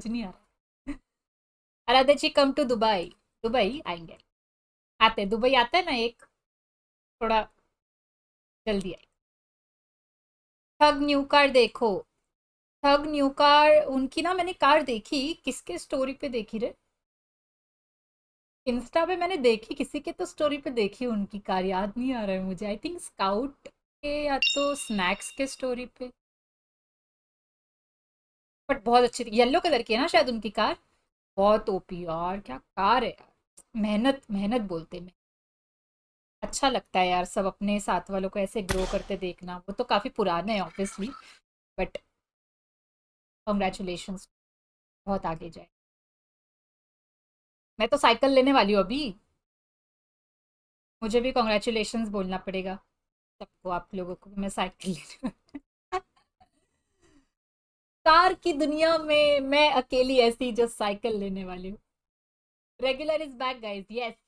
समझ नहीं आ रहा आराधा जी कम टू दुबई दुबई आएंगे आते दुबई आते ना एक थोड़ा जल्दी आए ठग न्यू कार देखो ठग न्यू कार उनकी ना मैंने कार देखी किसके स्टोरी पे देखी रे इंस्टा पे मैंने देखी किसी के तो स्टोरी पे देखी उनकी कार याद नहीं आ रहा है मुझे आई थिंक स्काउट के या तो स्नैक्स के स्टोरी पे बट बहुत अच्छी थी येलो कलर की है ना शायद उनकी कार बहुत ओपी यार क्या कार है यार मेहनत मेहनत बोलते मैं अच्छा लगता है यार सब अपने साथ वालों को ऐसे ग्रो करते देखना वो तो काफ़ी पुराने हैं ऑब्वियसली बट कॉन्ग्रेचुलेशन बहुत आगे जाए मैं तो साइकिल लेने वाली हूँ अभी मुझे भी कॉन्ग्रेचुलेशन बोलना पड़ेगा सबको आप लोगों को मैं साइकिल लेने कार की दुनिया में मैं अकेली ऐसी जो साइकिल लेने वाली हूँ regular is back guys yes